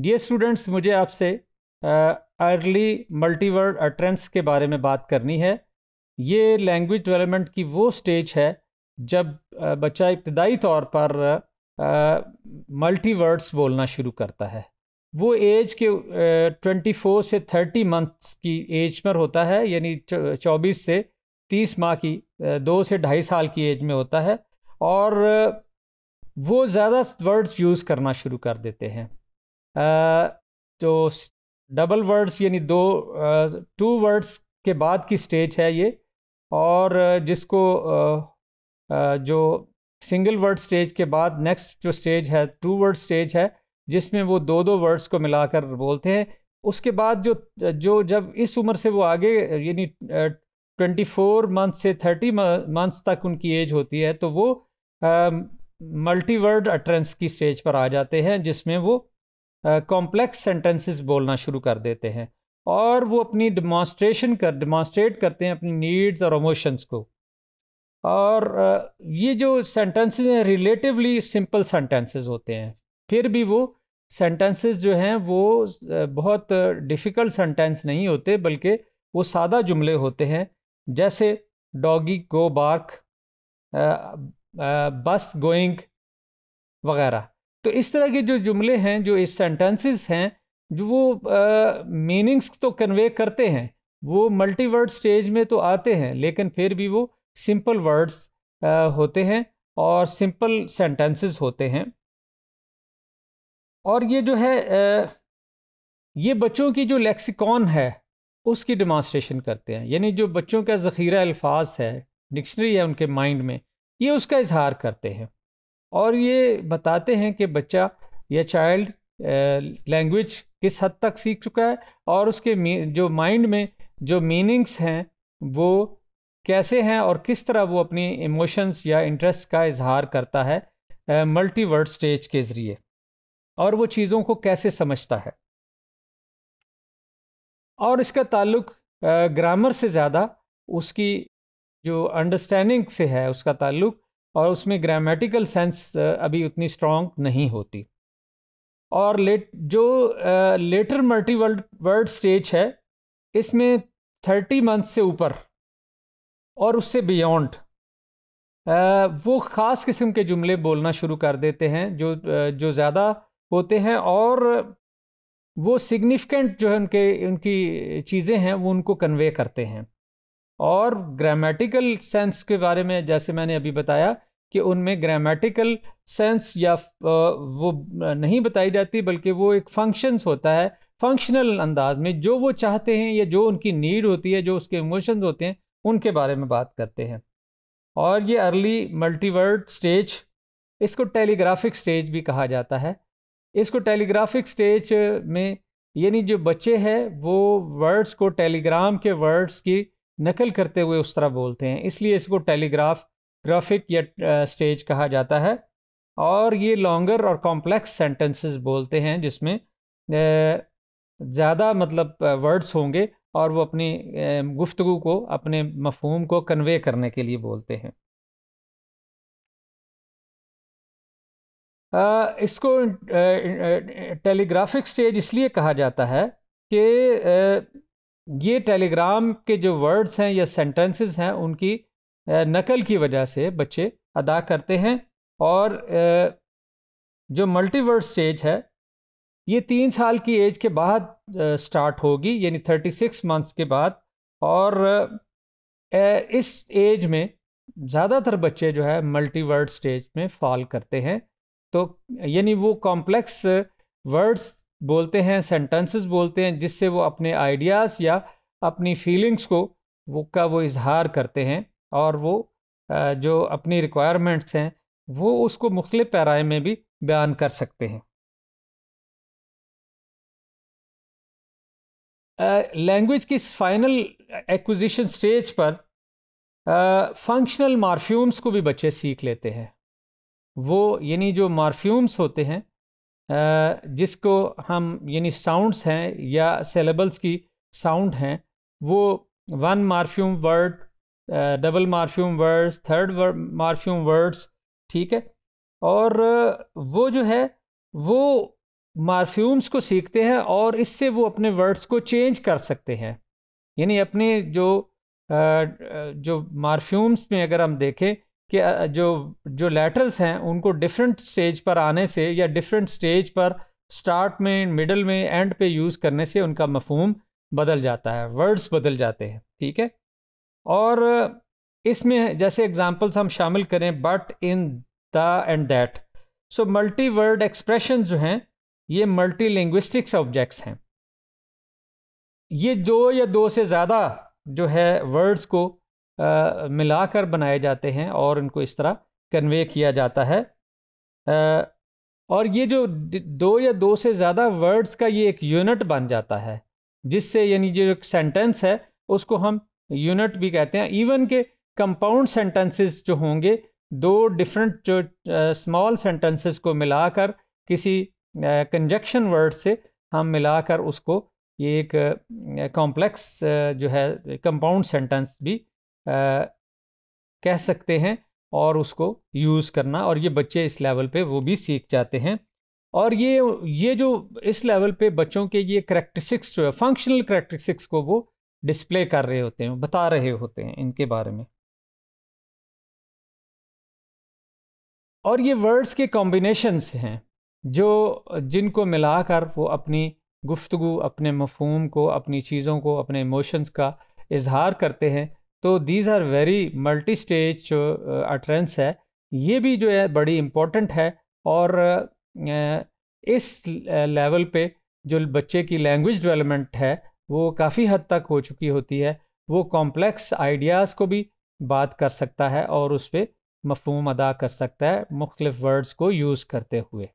D students मुझे आपसे early multiverse अट्रेंस के बारे में बात करनी है ये लैंग्वेज डेवलपमेंट की वो स्टेज है जब बच्चा इब्तदाई तौर पर मल्टी वर्ड्स बोलना शुरू करता है वो एज के ट्वेंटी फोर से थर्टी मंथ्स की एज पर होता है यानी चौबीस से तीस माह की दो से ढाई साल की एज में होता है और वो ज़्यादा वर्ड्स यूज़ करना शुरू कर देते हैं जो डबल वर्ड्स यानी दो टू वर्ड्स के बाद की स्टेज है ये और जिसको जो सिंगल वर्ड स्टेज के बाद नेक्स्ट जो स्टेज है टू वर्ड स्टेज है जिसमें वो दो दो वर्ड्स को मिलाकर बोलते हैं उसके बाद जो जो जब इस उम्र से वो आगे यानी ट्वेंटी फोर मंथ से थर्टी मंथ्स तक उनकी एज होती है तो वो मल्टीवर्ड अट्रेंस की स्टेज पर आ जाते हैं जिसमें वो कॉम्प्लेक्स सेंटेंसेस बोलना शुरू कर देते हैं और वो अपनी डिमॉन्स्ट्रेशन कर डिमॉन्स्ट्रेट करते हैं अपनी नीड्स और इमोशंस को और ये जो सेंटेंसेस हैं रिलेटिवली सिंपल सेंटेंसेस होते हैं फिर भी वो सेंटेंसेस जो हैं वो बहुत डिफ़िकल्ट सेंटेंस नहीं होते बल्कि वो सादा जुमले होते हैं जैसे doggy go bark bus going वगैरह तो इस तरह के जो जुमले हैं जो इस सेंटेंसेस हैं जो वो मीनिंग्स तो कन्वे करते हैं वो मल्टीवर्ड स्टेज में तो आते हैं लेकिन फिर भी वो सिंपल वर्ड्स होते हैं और सिंपल सेंटेंसेस होते हैं और ये जो है आ, ये बच्चों की जो लेक्सिकॉन है उसकी डिमॉन्स्ट्रेशन करते हैं यानी जो बच्चों का ज़ख़ीरा अल्फाज है डिक्शनरी है उनके माइंड में ये उसका इजहार करते हैं और ये बताते हैं कि बच्चा या चाइल्ड लैंग्वेज किस हद तक सीख चुका है और उसके जो माइंड में जो मीनिंग्स हैं वो कैसे हैं और किस तरह वो अपनी इमोशंस या इंटरेस्ट का इजहार करता है मल्टीवर्ड स्टेज के ज़रिए और वो चीज़ों को कैसे समझता है और इसका ताल्लुक ग्रामर से ज़्यादा उसकी जो अंडरस्टैंडिंग से है उसका ताल्लुक और उसमें ग्रामेटिकल सेंस अभी उतनी स्ट्रॉन्ग नहीं होती और लेट जो later multi world word stage है इसमें थर्टी मंथ से ऊपर और उससे बियॉन्ड वो ख़ास किस्म के जुमले बोलना शुरू कर देते हैं जो जो ज़्यादा होते हैं और वो सिग्निफिकेंट जो है उनके उनकी चीज़ें हैं वो उनको कन्वे करते हैं और ग्रामेटिकल सेंस के बारे में जैसे मैंने अभी बताया कि उनमें ग्रामेटिकल सेंस या वो नहीं बताई जाती बल्कि वो एक फंक्शंस होता है फंक्शनल अंदाज में जो वो चाहते हैं या जो उनकी नीड होती है जो उसके इमोशंस होते हैं उनके बारे में बात करते हैं और ये अर्ली मल्टीवर्ड स्टेज इसको टेलीग्राफिक स्टेज भी कहा जाता है इसको टेलीग्राफिक स्टेज में यानी जो बच्चे हैं वो वर्ड्स को टेलीग्राम के वर्ड्स की नकल करते हुए उस तरह बोलते हैं इसलिए इसको टेलीग्राफ ग्राफिक या स्टेज कहा जाता है और ये लॉन्गर और कॉम्प्लेक्स सेंटेंसेस बोलते हैं जिसमें ज़्यादा मतलब वर्ड्स होंगे और वो अपनी गुफ्तु को अपने मफहूम को कन्वे करने के लिए बोलते हैं इसको टेलीग्राफिक स्टेज इसलिए कहा जाता है कि ये टेलीग्राम के जो वर्ड्स हैं या सेंटेंसेस हैं उनकी नकल की वजह से बच्चे अदा करते हैं और जो मल्टीवर्ड स्टेज है ये तीन साल की एज के बाद स्टार्ट होगी यानी थर्टी सिक्स मंथ्स के बाद और इस एज में ज़्यादातर बच्चे जो है मल्टीवर्ड स्टेज में फॉल करते हैं तो यानी वो कॉम्प्लेक्स वर्ड्स बोलते हैं सेंटेंसेस बोलते हैं जिससे वो अपने आइडियाज़ या अपनी फीलिंग्स को वो का वो इजहार करते हैं और वो जो अपनी रिक्वायरमेंट्स हैं वो उसको मुख्तलिफ़ पैराए में भी बयान कर सकते हैं लैंग्वेज की फाइनल एक्विजिशन स्टेज पर फंक्शनल मार्फ्यूम्स को भी बच्चे सीख लेते हैं वो यानी जो मार्फ्यूम्स होते हैं जिसको हम यानी साउंड्स हैं या सेलेबल्स की साउंड हैं वो one morpheme word double morpheme words third morpheme words ठीक है और वो जो है वो मार्फ्यूम्स को सीखते हैं और इससे वो अपने वर्ड्स को चेंज कर सकते हैं यानी अपने जो जो मार्फ्यूम्स में अगर हम देखें कि जो जो लेटर्स हैं उनको डिफरेंट स्टेज पर आने से या डिफरेंट स्टेज पर स्टार्ट में मिडल में एंड पे यूज़ करने से उनका मफहम बदल जाता है वर्ड्स बदल जाते हैं ठीक है और इसमें जैसे एग्जांपल्स हम शामिल करें but in the end that so multi word expression जो हैं ये मल्टी लिंग्विस्टिक्स ऑब्जेक्ट्स हैं ये दो या दो से ज़्यादा जो है वर्ड्स को मिलाकर बनाए जाते हैं और उनको इस तरह कन्वे किया जाता है और ये जो दो या दो से ज़्यादा वर्ड्स का ये एक यूनिट बन जाता है जिससे यानी जो एक सेंटेंस है उसको हम यूनिट भी कहते हैं इवन के कंपाउंड सेंटेंसेस जो होंगे दो डिफरेंट जो स्मॉल सेंटेंसेस को मिलाकर किसी कंजक्शन वर्ड से हम मिलाकर उसको ये एक कॉम्प्लेक्स जो है कंपाउंड सेंटेंस भी कह सकते हैं और उसको यूज़ करना और ये बच्चे इस लेवल पे वो भी सीख जाते हैं और ये ये जो इस लेवल पे बच्चों के ये करेक्टरिस्टिक्स जो है फंक्शनल करेक्टरिस्टिक्स को वो डिस्प्ले कर रहे होते हैं बता रहे होते हैं इनके बारे में और ये वर्ड्स के कॉम्बिनेशनस हैं जो जिनको मिलाकर वो अपनी गुफ्तगु अपने मफहम को अपनी चीज़ों को अपने इमोशंस का इजहार करते हैं तो these are very multi stage utterance है ये भी जो है बड़ी इम्पोर्टेंट है और uh, इस लेवल पे जो बच्चे की लैंग्वेज डेवलपमेंट है वो काफ़ी हद तक हो चुकी होती है वो कॉम्प्लेक्स आइडियाज़ को भी बात कर सकता है और उस पर मफहम अदा कर सकता है मुख्तफ वर्ड्स को यूज़ करते हुए